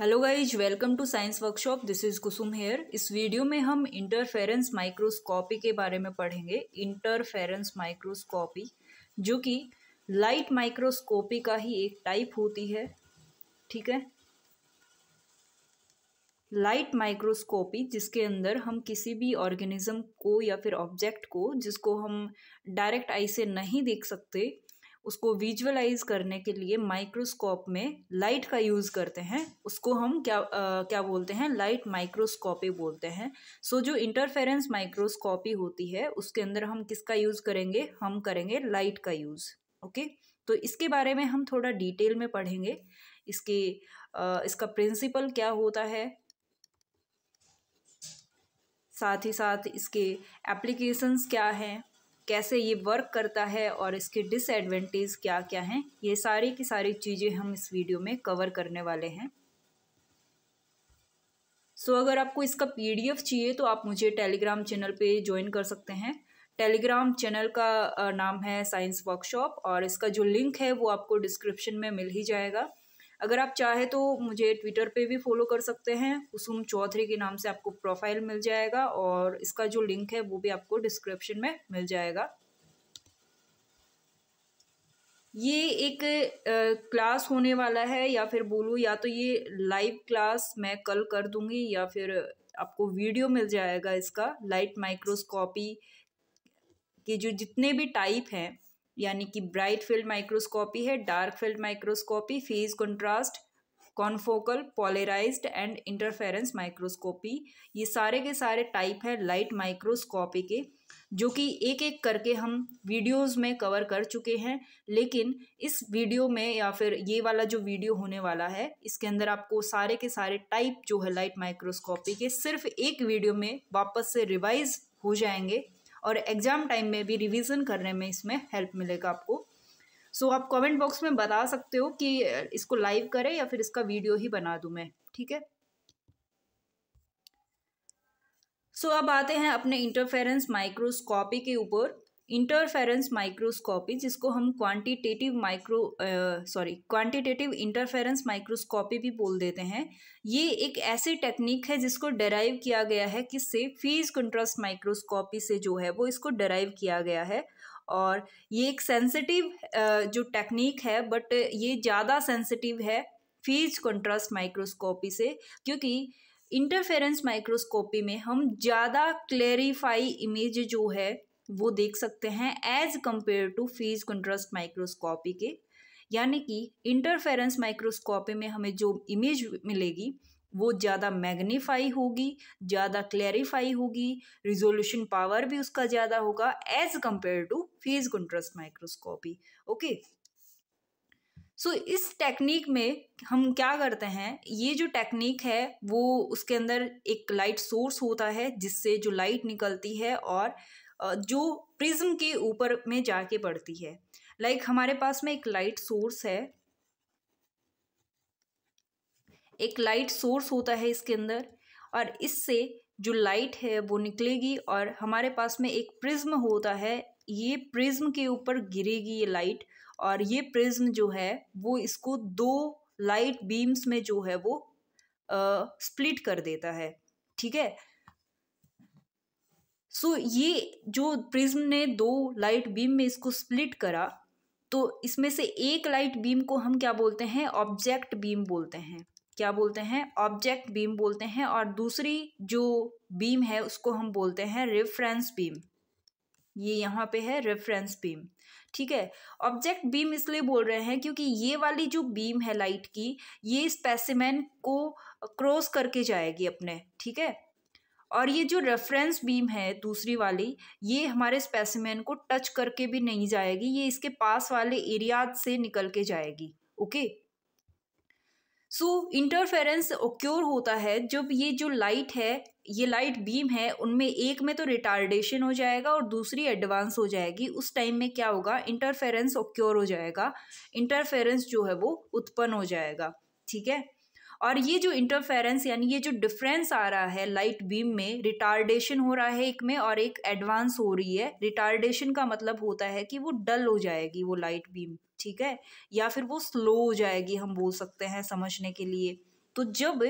Hello guys welcome to science workshop this is Kusum here इस video में हम interference microscopy के बारे में पढ़ेंगे इंटरफेरेंस माइक्रोस्कोपी जो कि लाइट माइक्रोस्कोपी का ही एक टाइप होती है ठीक है लाइट माइक्रोस्कोपी जिसके अंदर हम किसी भी ऑर्गेनिज्म को या फिर ऑब्जेक्ट को जिसको हम डायरेक्ट आई से नहीं देख सकते उसको विजुअलाइज करने के लिए माइक्रोस्कोप में लाइट का यूज़ करते हैं उसको हम क्या आ, क्या बोलते हैं लाइट माइक्रोस्कोपी बोलते हैं सो so, जो इंटरफेरेंस माइक्रोस्कोपी होती है उसके अंदर हम किसका यूज़ करेंगे हम करेंगे लाइट का यूज़ ओके तो इसके बारे में हम थोड़ा डिटेल में पढ़ेंगे इसके आ, इसका प्रिंसिपल क्या होता है साथ ही साथ इसके एप्लीकेशंस क्या हैं कैसे ये वर्क करता है और इसके डिसएडवेंटेज क्या क्या हैं ये सारी की सारी चीज़ें हम इस वीडियो में कवर करने वाले हैं सो so, अगर आपको इसका पीडीएफ चाहिए तो आप मुझे टेलीग्राम चैनल पे ज्वाइन कर सकते हैं टेलीग्राम चैनल का नाम है साइंस वर्कशॉप और इसका जो लिंक है वो आपको डिस्क्रिप्शन में मिल ही जाएगा अगर आप चाहे तो मुझे ट्विटर पे भी फॉलो कर सकते हैं कुसुम चौधरी के नाम से आपको प्रोफाइल मिल जाएगा और इसका जो लिंक है वो भी आपको डिस्क्रिप्शन में मिल जाएगा ये एक क्लास होने वाला है या फिर बोलूँ या तो ये लाइव क्लास मैं कल कर दूँगी या फिर आपको वीडियो मिल जाएगा इसका लाइट माइक्रोस्कोपी के जो जितने भी टाइप हैं यानी कि ब्राइट फील्ड माइक्रोस्कोपी है dark field microscopy phase contrast confocal polarized and interference microscopy ये सारे के सारे टाइप है लाइट माइक्रोस्कोपी के जो कि एक एक करके हम वीडियोस में कवर कर चुके हैं लेकिन इस वीडियो में या फिर ये वाला जो वीडियो होने वाला है इसके अंदर आपको सारे के सारे टाइप जो है लाइट माइक्रोस्कोपी के सिर्फ एक वीडियो में वापस से रिवाइज हो जाएंगे और एग्ज़ाम टाइम में भी रिवीजन करने में इसमें हेल्प मिलेगा आपको सो so, आप कमेंट बॉक्स में बता सकते हो कि इसको लाइव करें या फिर इसका वीडियो ही बना दूं मैं ठीक है सो so, अब आते हैं अपने इंटरफेरेंस माइक्रोस्कोपी के ऊपर इंटरफेरेंस माइक्रोस्कोपी जिसको हम quantitative micro sorry quantitative interference microscopy भी बोल देते हैं ये एक ऐसी टेक्निक है जिसको डेराइव किया गया है किससे फीज कंट्रास्ट माइक्रोस्कोपी से जो है वो इसको डेराइव किया गया है और ये एक सेंसिटिव जो टेक्निक है बट ये ज़्यादा सेंसिटिव है फीज कंट्रास्ट माइक्रोस्कोपी से क्योंकि इंटरफेरेंस माइक्रोस्कोपी में हम ज़्यादा क्लेरिफाई इमेज जो है वो देख सकते हैं as compare to phase contrast microscopy के यानी कि इंटरफेरेंस माइक्रोस्कोपी में हमें जो इमेज मिलेगी वो ज़्यादा मैग्नीफाई होगी ज़्यादा क्लैरिफाई होगी रिजोल्यूशन पावर भी उसका ज़्यादा होगा as compare to phase contrast microscopy okay so so, इस टेक्निक में हम क्या करते हैं ये जो टेक्निक है वो उसके अंदर एक लाइट सोर्स होता है जिससे जो लाइट निकलती है और जो प्रिज्म के ऊपर में जाके पड़ती है लाइक like हमारे पास में एक लाइट सोर्स है एक लाइट सोर्स होता है इसके अंदर और इससे जो लाइट है वो निकलेगी और हमारे पास में एक प्रिज्म होता है ये प्रिज्म के ऊपर गिरेगी ये लाइट और ये प्रिज्म जो है वो इसको दो लाइट बीम्स में जो है वो स्प्लिट कर देता है ठीक है सो ये जो प्रिज्म ने दो लाइट बीम में इसको स्प्लिट करा तो इसमें से एक लाइट बीम को हम क्या बोलते हैं ऑब्जेक्ट बीम बोलते हैं क्या बोलते हैं ऑब्जेक्ट बीम बोलते हैं और दूसरी जो बीम है उसको हम बोलते हैं रेफरेंस बीम ये यहाँ पे है रेफरेंस बीम ठीक है ऑब्जेक्ट बीम इसलिए बोल रहे हैं क्योंकि ये वाली जो बीम है लाइट की ये स्पेसिमेन को क्रॉस करके जाएगी अपने ठीक है और ये जो रेफरेंस बीम है दूसरी वाली ये हमारे स्पेसिमेन को टच करके भी नहीं जाएगी ये इसके पास वाले एरिया से निकल के जाएगी ओके सो इंटरफेरेंस ओक्योर होता है जब ये जो लाइट है ये लाइट बीम है उनमें एक में तो रिटार्डेशन हो जाएगा और दूसरी एडवांस हो जाएगी उस टाइम में क्या होगा इंटरफेरेंस ओक्योर हो जाएगा इंटरफेरेंस जो है वो उत्पन्न हो जाएगा ठीक है और ये जो इंटरफेरेंस यानी ये जो डिफरेंस आ रहा है लाइट बीम में रिटार्डेशन हो रहा है एक में और एक एडवांस हो रही है रिटार्डेशन का मतलब होता है कि वो डल हो जाएगी वो लाइट बीम ठीक है या फिर वो स्लो हो जाएगी हम बोल सकते हैं समझने के लिए तो जब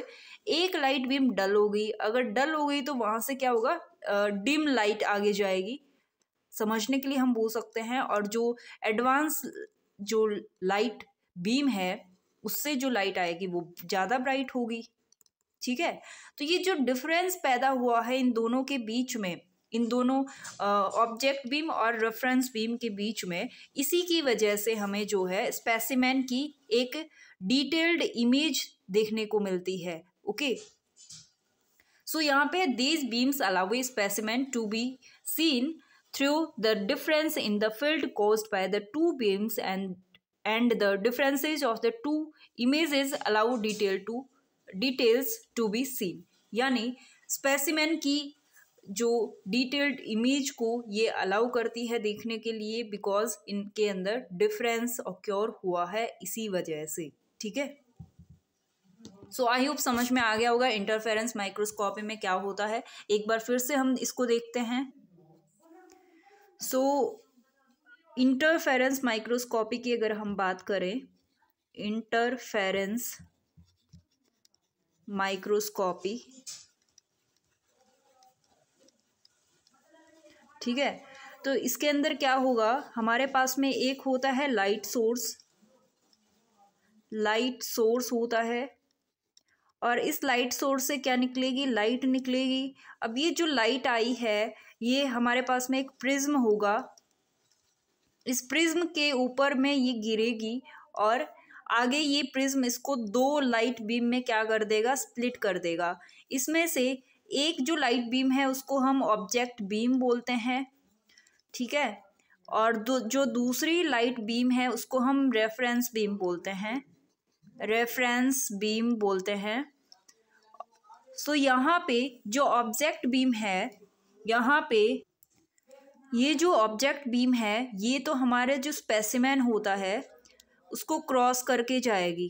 एक लाइट बीम डल हो गई अगर डल हो गई तो वहाँ से क्या होगा डिम लाइट आगे जाएगी समझने के लिए हम बोल सकते हैं और जो एडवांस जो लाइट बीम है उससे जो लाइट आएगी वो ज़्यादा ब्राइट होगी ठीक है तो ये जो डिफरेंस पैदा हुआ है इन दोनों के बीच में इन दोनों ऑब्जेक्ट बीम और रेफरेंस बीम के बीच में इसी की वजह से हमें जो है स्पेसिमैन की एक डिटेल्ड इमेज देखने को मिलती है ओके सो यहाँ पे these beams allow specimen to be seen through the difference in the field cause by the two beams and and the differences of the two images allow detail to details to be seen यानी specimen की जो detailed image को ये allow करती है देखने के लिए बिकॉज इनके अंदर डिफरेंस ऑक्योर हुआ है इसी वजह से ठीक है सो आई होप समझ में आ गया होगा इंटरफेरेंस माइक्रोस्कोपी में क्या होता है एक बार फिर से हम इसको देखते हैं सो so, इंटरफेरेंस माइक्रोस्कोपी की अगर हम बात करें इंटरफेरेंस माइक्रोस्कोपी ठीक है तो इसके अंदर क्या होगा हमारे पास में एक होता है लाइट सोर्स लाइट सोर्स होता है और इस लाइट सोर्स से क्या निकलेगी लाइट निकलेगी अब ये जो लाइट आई है ये हमारे पास में एक प्रिज्म होगा इस प्रिज्म के ऊपर में ये गिरेगी और आगे ये प्रिज्म इसको दो लाइट बीम में क्या कर देगा स्प्लिट कर देगा इसमें से एक जो लाइट बीम है उसको हम ऑब्जेक्ट बीम बोलते हैं ठीक है और दो, जो दूसरी लाइट बीम है उसको हम रेफरेंस बीम बोलते हैं रेफरेंस बीम बोलते हैं सो so, यहाँ पे जो ऑब्जेक्ट बीम है यहाँ पे ये जो ऑब्जेक्ट बीम है ये तो हमारे जो स्पेसिमैन होता है उसको क्रॉस करके जाएगी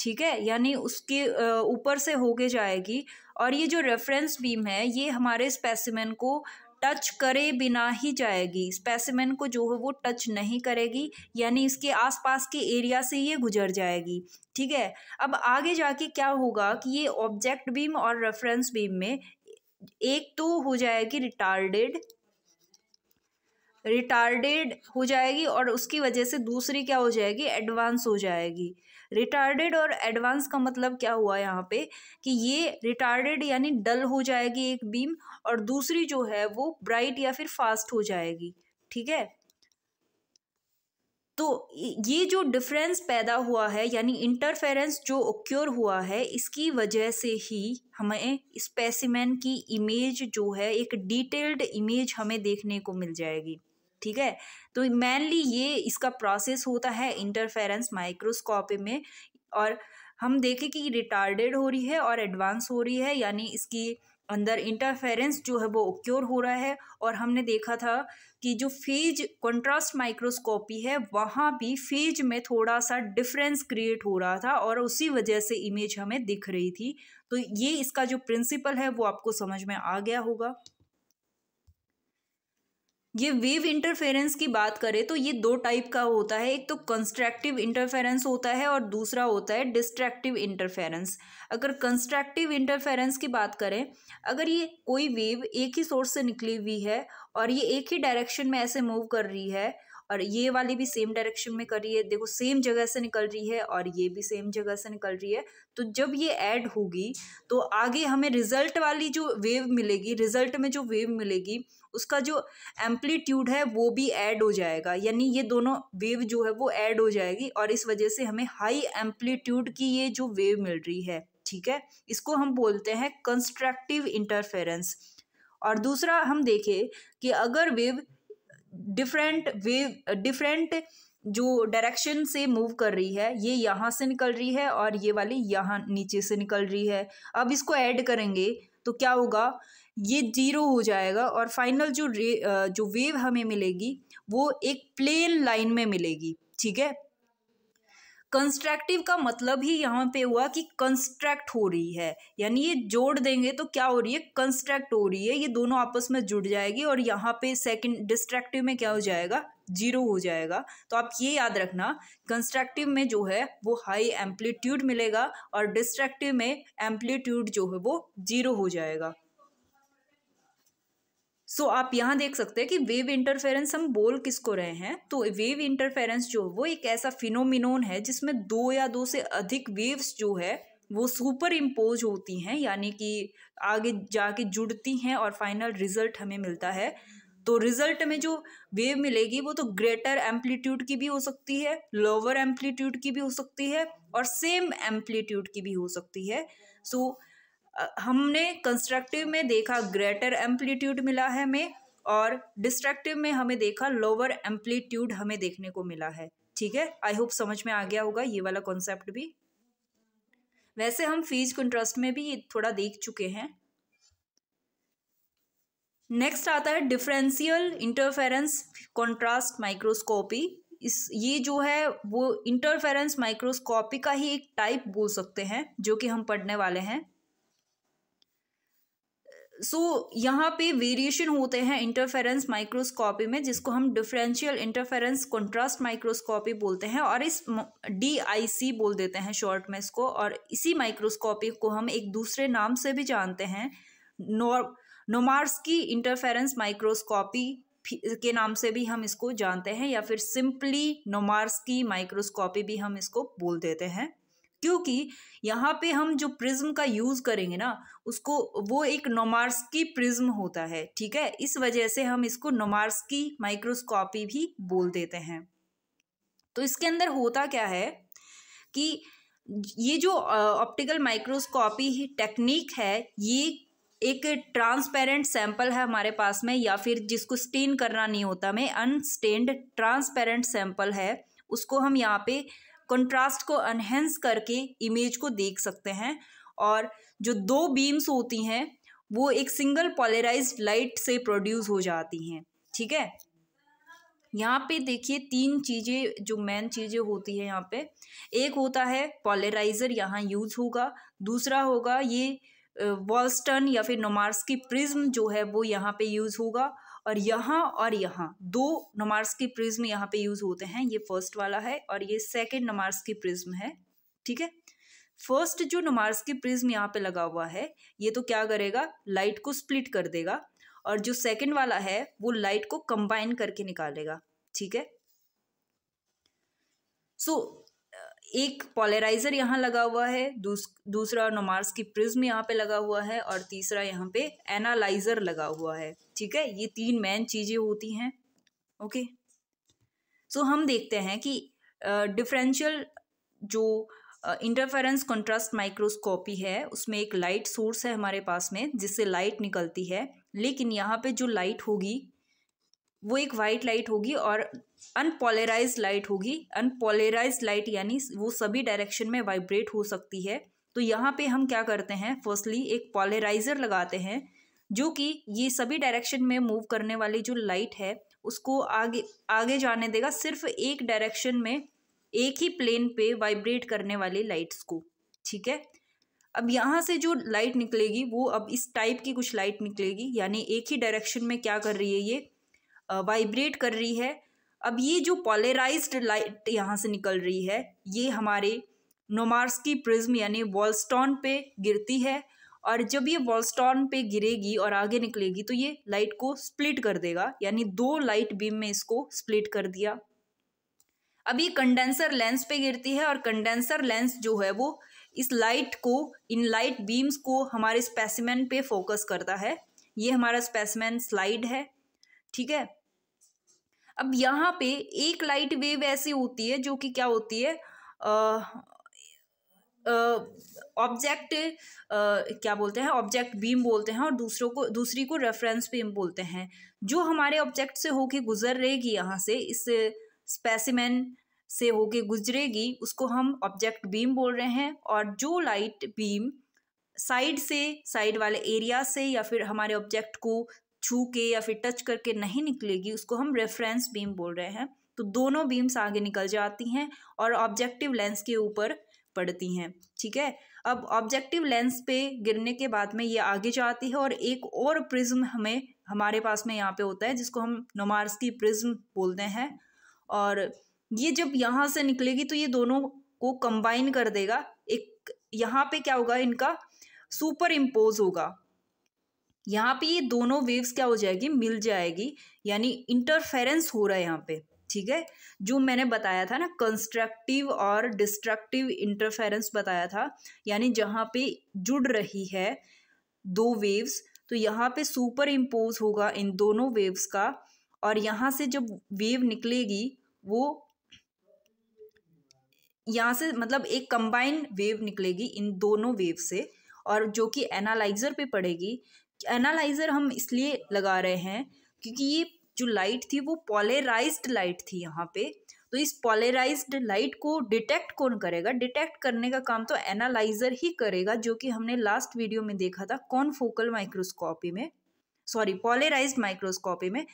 ठीक है यानी उसके ऊपर से होके जाएगी और ये जो रेफरेंस बीम है ये हमारे स्पेसिमैन को टच करे बिना ही जाएगी स्पेसिमैन को जो है वो टच नहीं करेगी यानी इसके आसपास के एरिया से ये गुजर जाएगी ठीक है अब आगे जाके क्या होगा कि ये ऑब्जेक्ट बीम और रेफरेंस बीम में एक तो हो जाएगी रिटार्डेड रिटार्डेड हो जाएगी और उसकी वजह से दूसरी क्या हो जाएगी एडवांस हो जाएगी रिटार्डेड और एडवांस का मतलब क्या हुआ यहाँ पे कि ये रिटार्डेड यानी डल हो जाएगी एक बीम और दूसरी जो है वो ब्राइट या फिर फास्ट हो जाएगी ठीक है तो ये जो डिफरेंस पैदा हुआ है यानी इंटरफेरेंस जो ओक्योर हुआ है इसकी वजह से ही हमें स्पेसिमेन की इमेज जो है एक डिटेल्ड इमेज हमें देखने को मिल जाएगी ठीक है तो मेनली ये इसका प्रोसेस होता है इंटरफेरेंस माइक्रोस्कोपी में और हम देखें कि रिटार्डेड हो रही है और एडवांस हो रही है यानी इसकी अंदर इंटरफेरेंस जो है वो ओक्योर हो रहा है और हमने देखा था कि जो फेज कंट्रास्ट माइक्रोस्कोपी है वहाँ भी फेज में थोड़ा सा डिफरेंस क्रिएट हो रहा था और उसी वजह से इमेज हमें दिख रही थी तो ये इसका जो प्रिंसिपल है वो आपको समझ में आ गया होगा ये वेव इंटरफेरेंस की बात करें तो ये दो टाइप का होता है एक तो कंस्ट्रक्टिव इंटरफेरेंस होता है और दूसरा होता है डिस्ट्रैक्टिव इंटरफेरेंस अगर कंस्ट्रक्टिव इंटरफेरेंस की बात करें अगर ये कोई वेव एक ही सोर्स से निकली हुई है और ये एक ही डायरेक्शन में ऐसे मूव कर रही है और ये वाली भी सेम डायरेक्शन में कर रही है देखो सेम जगह से निकल रही है और ये भी सेम जगह से निकल रही है तो जब ये ऐड होगी तो आगे हमें रिजल्ट वाली जो वेव मिलेगी रिजल्ट में जो वेव मिलेगी उसका जो एम्पलीट्यूड है वो भी ऐड हो जाएगा यानी ये दोनों वेव जो है वो ऐड हो जाएगी और इस वजह से हमें हाई एम्पलीट्यूड की ये जो वेव मिल रही है ठीक है इसको हम बोलते हैं कंस्ट्रक्टिव इंटरफेरेंस और दूसरा हम देखें कि अगर वेव डिफरेंट वेव डिफरेंट जो डायरेक्शन से मूव कर रही है ये यहाँ से निकल रही है और ये वाली यहाँ नीचे से निकल रही है अब इसको ऐड करेंगे तो क्या होगा ये जीरो हो जाएगा और फाइनल जो रे जो वेव हमें मिलेगी वो एक प्लेन लाइन में मिलेगी ठीक है कंस्ट्रक्टिव का मतलब ही यहाँ पे हुआ कि कंस्ट्रक्ट हो रही है यानी ये जोड़ देंगे तो क्या हो रही है कंस्ट्रक्ट हो रही है ये दोनों आपस में जुड़ जाएगी और यहाँ पे सेकंड डिस्ट्रक्टिव में क्या हो जाएगा जीरो हो जाएगा तो आप ये याद रखना कंस्ट्रक्टिव में जो है वो हाई एम्पलीट्यूड मिलेगा और डिस्ट्रक्टिव में एम्पलीट्यूड जो है वो जीरो हो जाएगा सो आप यहाँ देख सकते हैं कि वेव इंटरफेरेंस हम बोल किसको रहे हैं तो वेव इंटरफेरेंस जो वो एक ऐसा फिनोमिनोन है जिसमें दो या दो से अधिक वेव्स जो है वो सुपर इम्पोज होती हैं यानी कि आगे जाके जुड़ती हैं और फाइनल रिजल्ट हमें मिलता है तो रिजल्ट में जो वेव मिलेगी वो तो ग्रेटर एम्पलीट्यूड की भी हो सकती है लोअर एम्पलीट्यूड की भी हो सकती है और सेम एम्पलीट्यूड की भी हो सकती है सो so, हमने कंस्ट्रक्टिव में देखा ग्रेटर एम्पलीट्यूड मिला है हमें और डिस्ट्रक्टिव में हमें देखा लोअर एम्पलीट्यूड हमें देखने को मिला है ठीक है आई होप समझ में आ गया होगा ये वाला कॉन्सेप्ट भी वैसे हम फीज कंट्रास्ट में भी थोड़ा देख चुके हैं नेक्स्ट आता है डिफरेंशियल इंटरफेरेंस कंट्रास्ट माइक्रोस्कोपी इस ये जो है वो इंटरफेरेंस माइक्रोस्कोपी का ही एक टाइप बोल सकते हैं जो कि हम पढ़ने वाले हैं सो so, यहाँ पे वेरिएशन होते हैं इंटरफेरेंस माइक्रोस्कोपी में जिसको हम डिफरेंशियल इंटरफेरेंस कंट्रास्ट माइक्रोस्कोपी बोलते हैं और इस डीआईसी बोल देते हैं शॉर्ट में इसको और इसी माइक्रोस्कोपी को हम एक दूसरे नाम से भी जानते हैं नोमार्स की इंटरफेरेंस माइक्रोस्कोपी के नाम से भी हम इसको जानते हैं या फिर सिंपली की माइक्रोस्कोपी भी हम इसको बोल देते हैं क्योंकि यहाँ पे हम जो प्रिज्म का यूज़ करेंगे ना उसको वो एक नोमार्स्की प्रिज्म होता है ठीक है इस वजह से हम इसको नोमार्स्की माइक्रोस्कोपी भी बोल देते हैं तो इसके अंदर होता क्या है कि ये जो ऑप्टिकल माइक्रोस्कोपी टेक्निक है ये एक ट्रांसपेरेंट सैंपल है हमारे पास में या फिर जिसको स्टेन करना नहीं होता में अनस्टेन्ड ट्रांसपेरेंट सैंपल है उसको हम यहाँ पे कंट्रास्ट को अनहेंस करके इमेज को देख सकते हैं और जो दो बीम्स होती हैं वो एक सिंगल पॉलराइज लाइट से प्रोड्यूस हो जाती हैं ठीक है यहाँ पे देखिए तीन चीज़ें जो मेन चीज़ें होती है यहाँ पे एक होता है पॉलराइज़र यहाँ यूज़ होगा दूसरा होगा ये वॉल्स्टन या फिर नोमार्स की प्रिज्म जो है वो यहाँ पे यूज़ होगा और यहाँ और यहाँ दो नमार्स के प्रिज्म यहाँ पे यूज़ होते हैं ये फर्स्ट वाला है और ये सेकेंड नमार्स के प्रिज्म है ठीक है फर्स्ट जो नमार्स के प्रिज्म यहाँ पे लगा हुआ है ये तो क्या करेगा लाइट को स्प्लिट कर देगा और जो सेकेंड वाला है वो लाइट को कंबाइन करके निकालेगा ठीक है सो so, एक पॉलराइजर यहाँ लगा हुआ है दूस, दूसरा नोमार्स की प्रिज्म यहाँ पे लगा हुआ है और तीसरा यहाँ पे एनालाइजर लगा हुआ है ठीक है ये तीन मेन चीज़ें होती हैं ओके सो हम देखते हैं कि डिफरेंशियल जो इंटरफेरेंस कंट्रास्ट माइक्रोस्कोपी है उसमें एक लाइट सोर्स है हमारे पास में जिससे लाइट निकलती है लेकिन यहाँ पे जो लाइट होगी वो एक वाइट लाइट होगी और अनपोलराइज लाइट होगी अनपोलराइज लाइट यानी वो सभी डायरेक्शन में वाइब्रेट हो सकती है तो यहाँ पे हम क्या करते हैं फर्स्टली एक पॉलराइजर लगाते हैं जो कि ये सभी डायरेक्शन में मूव करने वाली जो लाइट है उसको आगे आगे जाने देगा सिर्फ एक डायरेक्शन में एक ही प्लेन पे वाइब्रेट करने वाली लाइट्स को ठीक है अब यहाँ से जो लाइट निकलेगी वो अब इस टाइप की कुछ लाइट निकलेगी यानी एक ही डायरेक्शन में क्या कर रही है ये वाइब्रेट कर रही है अब ये जो पॉलराइज्ड लाइट यहाँ से निकल रही है ये हमारे नोमार्स की प्रिज्म यानी वॉलस्टॉन पे गिरती है और जब ये वॉलस्टोन पे गिरेगी और आगे निकलेगी तो ये लाइट को स्प्लिट कर देगा यानी दो लाइट बीम में इसको स्प्लिट कर दिया अब ये कंडेंसर लेंस पे गिरती है और कंडेंसर लेंस जो है वो इस लाइट को इन लाइट बीम्स को हमारे स्पेसिमेन पे फोकस करता है ये हमारा स्पेसिमेन स्लाइड है ठीक है अब यहाँ पे एक लाइट वेव ऐसी होती है जो कि क्या होती है ऑब्जेक्ट क्या बोलते हैं ऑब्जेक्ट बीम बोलते हैं और दूसरों को दूसरी को रेफरेंस बीम बोलते हैं जो हमारे ऑब्जेक्ट से होके गुजर रहेगी यहाँ से इस स्पेसिमेन से होके गुजरेगी उसको हम ऑब्जेक्ट बीम बोल रहे हैं और जो लाइट बीम साइड से साइड वाले एरिया से या फिर हमारे ऑब्जेक्ट को छू के या फिर टच करके नहीं निकलेगी उसको हम रेफरेंस बीम बोल रहे हैं तो दोनों बीम्स आगे निकल जाती हैं और ऑब्जेक्टिव लेंस के ऊपर पड़ती हैं ठीक है अब ऑब्जेक्टिव लेंस पे गिरने के बाद में ये आगे जाती है और एक और प्रिज्म हमें हमारे पास में यहाँ पे होता है जिसको हम नोमार्स की प्रिज्म बोलते हैं और ये जब यहाँ से निकलेगी तो ये दोनों को कंबाइन कर देगा एक यहाँ पे क्या होगा इनका सुपर इम्पोज होगा यहाँ पे ये दोनों वेव्स क्या हो जाएगी मिल जाएगी यानी इंटरफेरेंस हो रहा है यहाँ पे ठीक है जो मैंने बताया था ना कंस्ट्रक्टिव और डिस्ट्रक्टिव इंटरफेरेंस बताया था यानी जहाँ पे जुड़ रही है दो वेव्स तो यहाँ पे सुपर इम्पोज होगा इन दोनों वेव्स का और यहाँ से जब वेव निकलेगी वो यहाँ से मतलब एक कंबाइंड वेव निकलेगी इन दोनों वेव से और जो कि एनालाइजर पे पड़ेगी एनालाइज़र हम इसलिए लगा रहे हैं क्योंकि ये जो लाइट थी वो पॉलेराइज लाइट थी यहाँ पे तो इस पॉलेराइज लाइट को डिटेक्ट कौन करेगा डिटेक्ट करने का काम तो एनालाइज़र ही करेगा जो कि हमने लास्ट वीडियो में देखा था कौन फोकल माइक्रोस्कोपी में सॉरी पॉलेराइज माइक्रोस्कोपी में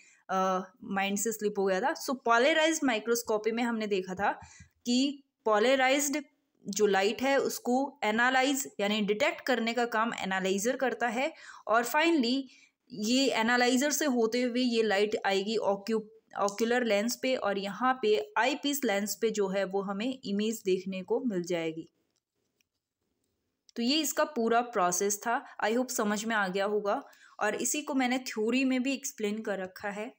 माइंड से स्लिप हो गया था सो पॉलेराइज माइक्रोस्कोपी में हमने देखा था कि पॉलेराइज्ड जो लाइट है उसको एनालाइज यानी डिटेक्ट करने का काम एनालाइज़र करता है और फाइनली ये एनालाइज़र से होते हुए ये लाइट आएगी ऑक्यू ऑक्यूलर लेंस पे और यहाँ पे आई पीस लेंस पे जो है वो हमें इमेज देखने को मिल जाएगी तो ये इसका पूरा प्रोसेस था आई होप समझ में आ गया होगा और इसी को मैंने थ्योरी में भी एक्सप्लेन कर रखा है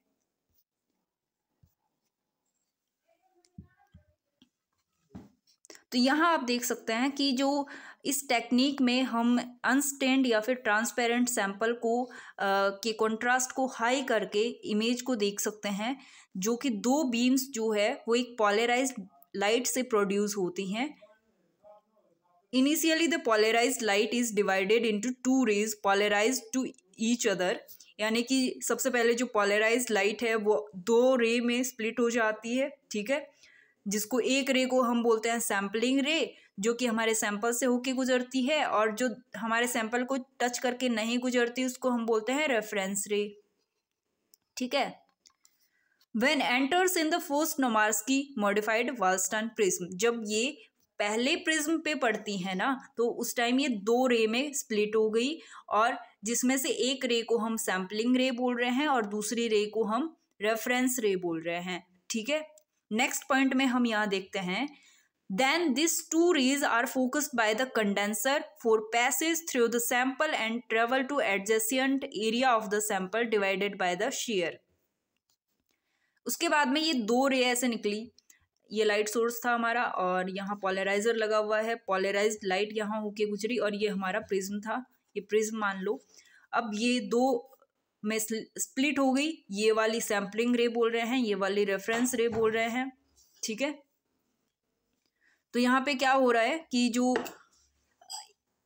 तो यहाँ आप देख सकते हैं कि जो इस टेक्निक में हम अनस्टेंड या फिर ट्रांसपेरेंट सैंपल को आ, के कंट्रास्ट को हाई करके इमेज को देख सकते हैं जो कि दो बीम्स जो है वो एक पॉलेराइज लाइट से प्रोड्यूस होती हैं initially the polarized light is divided into two rays polarize to each other यानी कि सबसे पहले जो पॉलराइज लाइट है वो दो रे में स्प्लिट हो जाती है ठीक है जिसको एक रे को हम बोलते हैं सैम्पलिंग रे जो कि हमारे सैंपल से होके गुजरती है और जो हमारे सैंपल को टच करके नहीं गुजरती उसको हम बोलते हैं रेफरेंस रे ठीक है when enters in the first की मॉडिफाइड वालस्टन प्रिज्म जब ये पहले प्रिज्म पे पड़ती है ना तो उस टाइम ये दो रे में स्प्लिट हो गई और जिसमें से एक रे को हम सैम्पलिंग रे बोल रहे हैं और दूसरी रे को हम रेफरेंस रे बोल रहे हैं ठीक है नेक्स्ट पॉइंट में हम यहाँ देखते हैं then this two rays are focused by the condenser for passage through the sample and travel to adjacent area of the sample divided by the shear उसके बाद में ये दो रे ऐसे निकली ये लाइट सोर्स था हमारा और यहाँ पॉलराइजर लगा हुआ है पॉलराइज लाइट यहाँ होके गुजरी और ये हमारा प्रिज्म था ये प्रिज्म मान लो अब ये दो में स्प्लिट हो गई ये वाली सैम्पलिंग रे बोल रहे हैं ये वाली रेफरेंस रे बोल रहे हैं ठीक है तो यहाँ पे क्या हो रहा है कि जो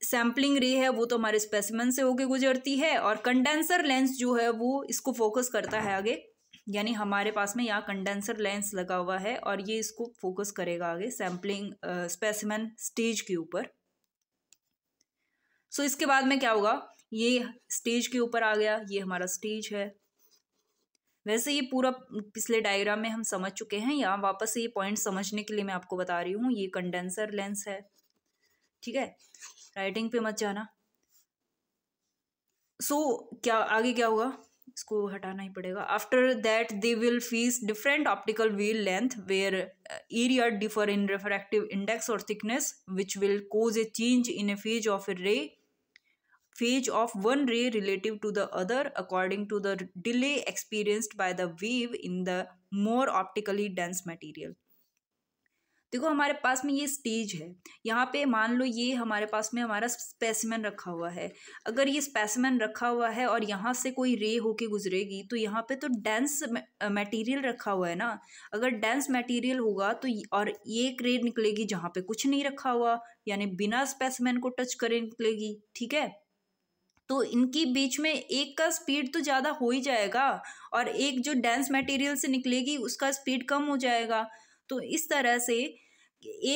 सैम्पलिंग रे है वो तो हमारे स्पेसिमन से होके गुजरती है और कंडेंसर लेंस जो है वो इसको फोकस करता है आगे यानी हमारे पास में यहाँ कंडेंसर लेंस लगा हुआ है और ये इसको फोकस करेगा आगे सैम्पलिंग स्पेसिमन स्टेज के ऊपर सो so, इसके बाद में क्या होगा ये स्टेज के ऊपर आ गया ये हमारा स्टेज है वैसे ये पूरा पिछले डायग्राम में हम समझ चुके हैं यहाँ वापस ये पॉइंट समझने के लिए मैं आपको बता रही हूँ ये कंडेंसर लेंस है ठीक है राइटिंग पे मत जाना सो so, क्या आगे क्या हुआ इसको हटाना ही पड़ेगा after that they will face different optical wavelength where area differ in refractive index और thickness which will cause a change in a phase of a ray phase of one ray relative to the other according to the delay experienced by the wave in the more optically dense material देखो हमारे पास में ये stage है यहाँ पे मान लो ये हमारे पास में हमारा स्पेसिमन रखा हुआ है अगर ये स्पेसिमन रखा हुआ है और यहाँ से कोई रे होके गुजरेगी तो यहाँ पे तो डेंस मटेरियल रखा हुआ है ना अगर डेंस मटेरियल होगा तो और एक रे निकलेगी जहाँ पे कुछ नहीं रखा हुआ यानी बिना स्पेसिमन को टच करे निकलेगी ठीक है तो इनके बीच में एक का स्पीड तो ज़्यादा हो ही जाएगा और एक जो डेंस मटेरियल से निकलेगी उसका स्पीड कम हो जाएगा तो इस तरह से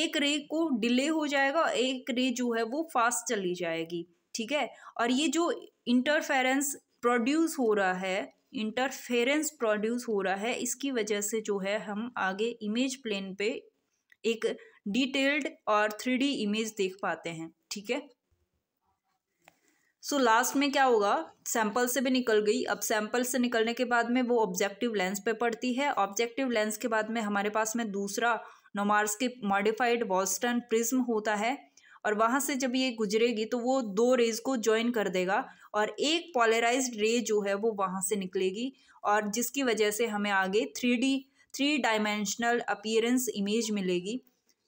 एक रे को डिले हो जाएगा एक रे जो है वो फास्ट चली जाएगी ठीक है और ये जो इंटरफेरेंस प्रोड्यूस हो रहा है इंटरफेरेंस प्रोड्यूस हो रहा है इसकी वजह से जो है हम आगे इमेज प्लेन पे एक डिटेल्ड और थ्री इमेज देख पाते हैं ठीक है सो so, लास्ट में क्या होगा सैंपल से भी निकल गई अब सैंपल से निकलने के बाद में वो ऑब्जेक्टिव लेंस पे पड़ती है ऑब्जेक्टिव लेंस के बाद में हमारे पास में दूसरा नोमार्स के मॉडिफाइड बॉस्टन प्रिज्म होता है और वहाँ से जब ये गुजरेगी तो वो दो रेज को ज्वाइन कर देगा और एक पॉलराइज रे जो है वो वहाँ से निकलेगी और जिसकी वजह से हमें आगे three D three dimensional appearance image मिलेगी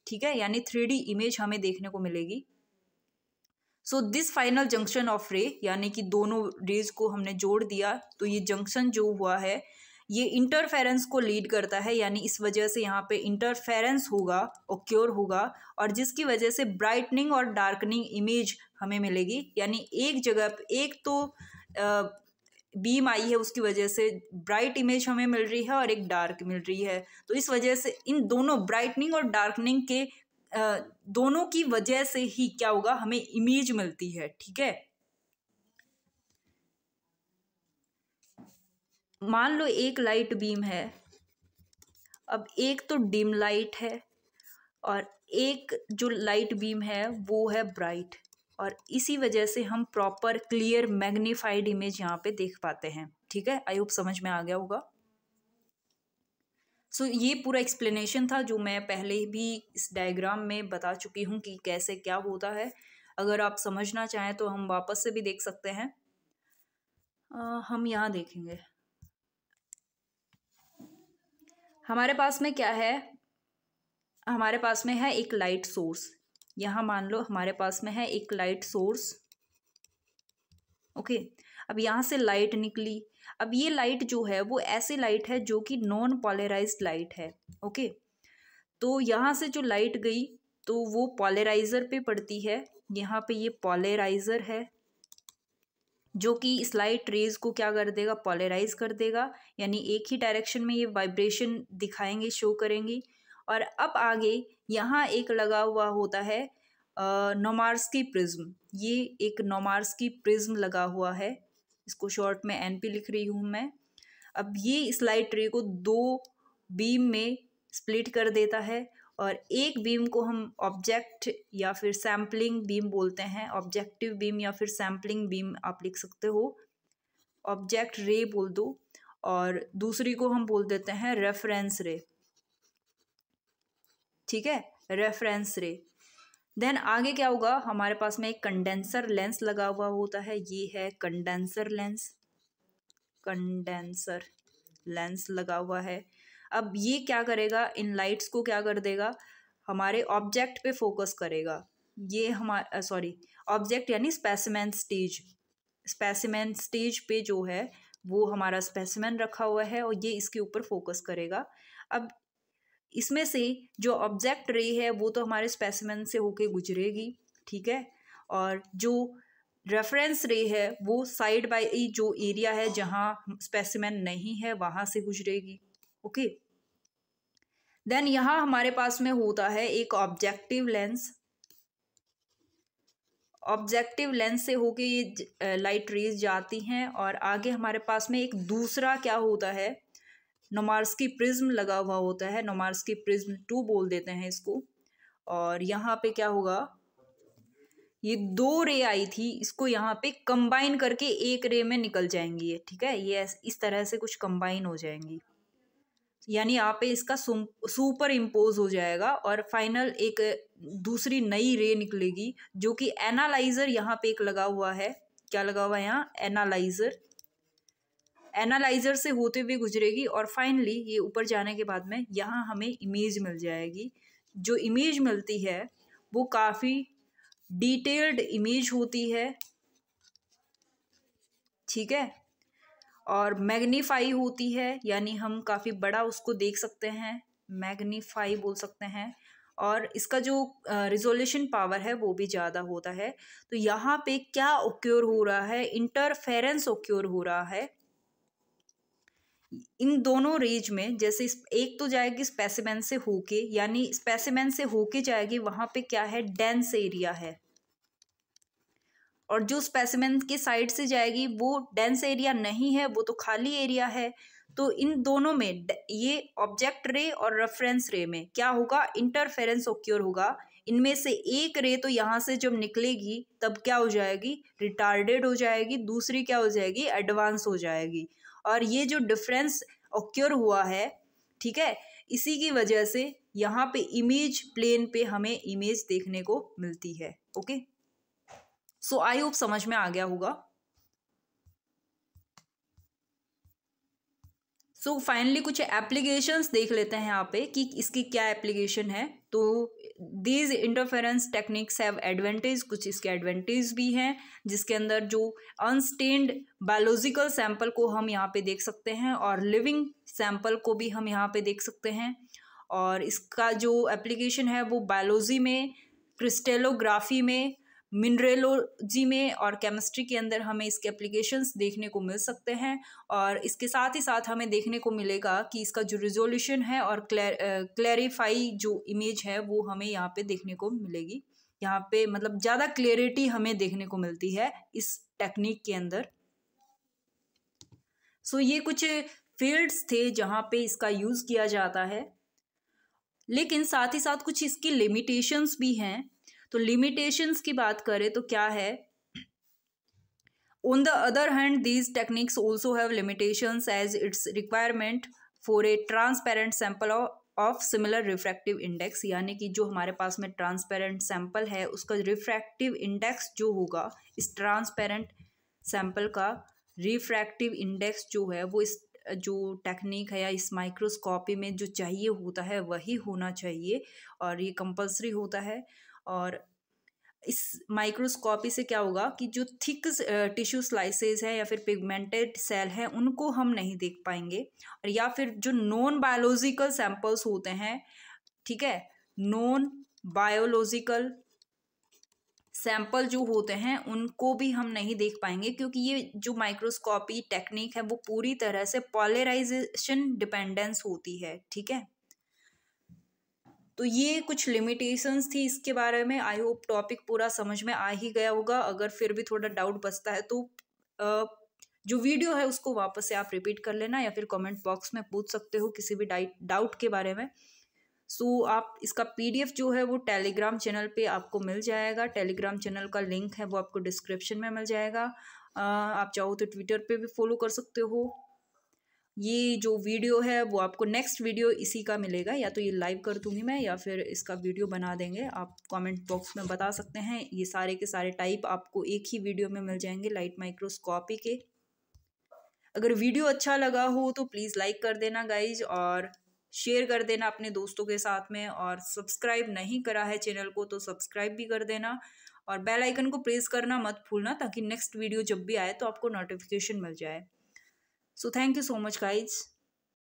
ठीक है यानी थ्री डी इमेज हमें देखने को मिलेगी so this final junction of ray यानी कि दोनों रेज को हमने जोड़ दिया तो ये जंक्शन जो हुआ है ये इंटरफेरेंस को लीड करता है यानी इस वजह से यहाँ पे इंटरफेरेंस होगा और क्योर होगा और जिसकी वजह से ब्राइटनिंग और डार्कनिंग इमेज हमें मिलेगी यानी एक जगह पर एक तो आ, बीम आई है उसकी वजह से ब्राइट इमेज हमें मिल रही है और एक डार्क मिल रही है तो इस वजह से इन दोनों ब्राइटनिंग और डार्कनिंग के दोनों की वजह से ही क्या होगा हमें इमेज मिलती है ठीक है मान लो एक लाइट बीम है अब एक तो डिम लाइट है और एक जो लाइट बीम है वो है ब्राइट और इसी वजह से हम प्रॉपर क्लियर मैग्नीफाइड इमेज यहाँ पे देख पाते हैं ठीक है आई होप समझ में आ गया होगा सो ये पूरा एक्सप्लेनेशन था जो मैं पहले भी इस डायग्राम में बता चुकी हूँ कि कैसे क्या होता है अगर आप समझना चाहें तो हम वापस से भी देख सकते हैं आ, हम यहाँ देखेंगे हमारे पास में क्या है हमारे पास में है एक लाइट सोर्स यहाँ मान लो हमारे पास में है एक लाइट सोर्स ओके अब यहाँ से लाइट निकली अब ये लाइट जो है वो ऐसी लाइट है जो कि नॉन पॉलराइज लाइट है ओके तो यहाँ से जो लाइट गई तो वो पॉलराइज़र पे पड़ती है यहाँ पे ये पॉलराइज़र है जो कि इस लाइट रेज को क्या कर देगा पॉलराइज कर देगा यानी एक ही डायरेक्शन में ये वाइब्रेशन दिखाएंगे शो करेंगे और अब आगे यहाँ एक लगा हुआ होता है नोमार्स की प्रिज्म ये एक नोमार्स की प्रिज्म लगा हुआ है इसको शॉर्ट में एन पी लिख रही हूँ मैं अब ये स्लाइड ट्रे को दो बीम में स्प्लिट कर देता है और एक बीम को हम ऑब्जेक्ट या फिर सैम्पलिंग बीम बोलते हैं ऑब्जेक्टिव बीम या फिर सैम्पलिंग बीम आप लिख सकते हो ऑब्जेक्ट रे बोल दो और दूसरी को हम बोल देते हैं रेफरेंस रे ठीक है रेफरेंस रे देन आगे क्या होगा हमारे पास में एक कंडेंसर लेंस लगा हुआ होता है ये है कंडेंसर लेंस कंडेंसर लेंस लगा हुआ है अब ये क्या करेगा इन लाइट्स को क्या कर देगा हमारे ऑब्जेक्ट पे फोकस करेगा ये हमारा सॉरी ऑब्जेक्ट यानी स्पेसिमैन स्टेज स्पेसिमैन स्टेज पे जो है वो हमारा स्पेसिमैन रखा हुआ है और ये इसके ऊपर फोकस करेगा अब इसमें से जो ऑब्जेक्ट रे है वो तो हमारे स्पेसिमेंट से होके गुजरेगी ठीक है और जो रेफरेंस रे है वो साइड बाय जो एरिया है जहाँ स्पेसिमेन नहीं है वहाँ से गुजरेगी ओके देन यहाँ हमारे पास में होता है एक ऑब्जेक्टिव लेंस ऑब्जेक्टिव लेंस से होके ये लाइट रेज जाती हैं और आगे हमारे पास में एक दूसरा क्या होता है की प्रिज्म लगा हुआ होता है की प्रिज्म टू बोल देते हैं इसको और यहाँ पे क्या होगा ये दो रे आई थी इसको यहाँ पे कंबाइन करके एक रे में निकल जाएंगी ये ठीक है ये इस तरह से कुछ कंबाइन हो जाएंगी यानी आप पे इसका सुपर इम्पोज हो जाएगा और फाइनल एक दूसरी नई रे निकलेगी जो कि एनालाइज़र यहाँ पे एक लगा हुआ है क्या लगा हुआ है यहाँ एनालाइज़र एनालाइज़र से होते हुए गुजरेगी और फाइनली ये ऊपर जाने के बाद में यहाँ हमें इमेज मिल जाएगी जो इमेज मिलती है वो काफ़ी डिटेल्ड इमेज होती है ठीक है और मैग्नीफाई होती है यानी हम काफ़ी बड़ा उसको देख सकते हैं मैग्नीफाई बोल सकते हैं और इसका जो रिजोल्यूशन पावर है वो भी ज़्यादा होता है तो यहाँ पे क्या ओक्योर हो रहा है इंटरफेरेंस ओक्योर हो रहा है इन दोनों रेंज में जैसे एक तो जाएगी स्पेसिमेन से होके यानी स्पेसिमेन से होके जाएगी वहां पे क्या है डेंस एरिया है और जो स्पेसिमेन के साइड से जाएगी वो डेंस एरिया नहीं है वो तो खाली एरिया है तो इन दोनों में ये ऑब्जेक्ट रे और रेफरेंस रे में क्या होगा इंटरफेरेंस ओक्योर होगा इनमें से एक रे तो यहाँ से जब निकलेगी तब क्या हो जाएगी रिटार्डेड हो जाएगी दूसरी क्या हो जाएगी एडवांस हो जाएगी और ये जो डिफरेंस ओक्योर हुआ है ठीक है इसी की वजह से यहाँ पे इमेज प्लेन पे हमें इमेज देखने को मिलती है ओके सो आई होप समझ में आ गया होगा सो so, फाइनली कुछ एप्लीकेशंस देख लेते हैं यहाँ पे कि इसकी क्या एप्लीकेशन है तो these interference techniques have advantage कुछ इसके एडवांटेज भी हैं जिसके अंदर जो अनस्टेन्ड बायोलॉजिकल सैंपल को हम यहाँ पे देख सकते हैं और लिविंग सैंपल को भी हम यहाँ पे देख सकते हैं और इसका जो एप्लीकेशन है वो बायोलॉजी में क्रिस्टेलोग्राफी में मिनरलोजी में और केमिस्ट्री के अंदर हमें इसके एप्लीकेशंस देखने को मिल सकते हैं और इसके साथ ही साथ हमें देखने को मिलेगा कि इसका जो रिजोल्यूशन है और क्लैर क्लैरिफाई जो इमेज है वो हमें यहाँ पे देखने को मिलेगी यहाँ पे मतलब ज़्यादा क्लियरिटी हमें देखने को मिलती है इस टेक्निक के अंदर सो so, ये कुछ फील्ड्स थे जहाँ पे इसका यूज़ किया जाता है लेकिन साथ ही साथ कुछ इसकी लिमिटेशंस भी हैं तो लिमिटेशंस की बात करें तो क्या है on the other hand these techniques also have limitations as its requirement for a transparent sample of similar refractive index यानी कि जो हमारे पास में ट्रांसपेरेंट सैंपल है उसका रिफ्रैक्टिव इंडेक्स जो होगा इस ट्रांसपेरेंट सैंपल का रिफ्रैक्टिव इंडेक्स जो है वो इस जो टेक्निक है या इस माइक्रोस्कोपी में जो चाहिए होता है वही होना चाहिए और ये कंपलसरी होता है और इस माइक्रोस्कोपी से क्या होगा कि जो थिक टिश्यू स्लाइसेस हैं या फिर पिगमेंटेड सेल हैं उनको हम नहीं देख पाएंगे और या फिर जो नॉन बायोलॉजिकल सैंपल्स होते हैं ठीक है नॉन बायोलॉजिकल सैंपल जो होते हैं उनको भी हम नहीं देख पाएंगे क्योंकि ये जो माइक्रोस्कोपी टेक्निक है वो पूरी तरह से पॉलराइजेशन डिपेंडेंस होती है ठीक है तो ये कुछ लिमिटेशंस थी इसके बारे में आई होप टॉपिक पूरा समझ में आ ही गया होगा अगर फिर भी थोड़ा डाउट बचता है तो जो वीडियो है उसको वापस से आप रिपीट कर लेना या फिर कमेंट बॉक्स में पूछ सकते हो किसी भी डाउट के बारे में सो so, आप इसका पीडीएफ जो है वो टेलीग्राम चैनल पे आपको मिल जाएगा टेलीग्राम चैनल का लिंक है वो आपको डिस्क्रिप्शन में मिल जाएगा आप चाहो तो ट्विटर पे भी फॉलो कर सकते हो ये जो वीडियो है वो आपको नेक्स्ट वीडियो इसी का मिलेगा या तो ये लाइव कर दूंगी मैं या फिर इसका वीडियो बना देंगे आप कमेंट बॉक्स में बता सकते हैं ये सारे के सारे टाइप आपको एक ही वीडियो में मिल जाएंगे लाइट माइक्रोस्कोपी के अगर वीडियो अच्छा लगा हो तो प्लीज़ लाइक कर देना गाइज और शेयर कर देना अपने दोस्तों के साथ में और सब्सक्राइब नहीं करा है चैनल को तो सब्सक्राइब भी कर देना और बेल आइकन को प्रेस करना मत भूलना ताकि नेक्स्ट वीडियो जब भी आए तो आपको नोटिफिकेशन मिल जाए So thank you so much guys.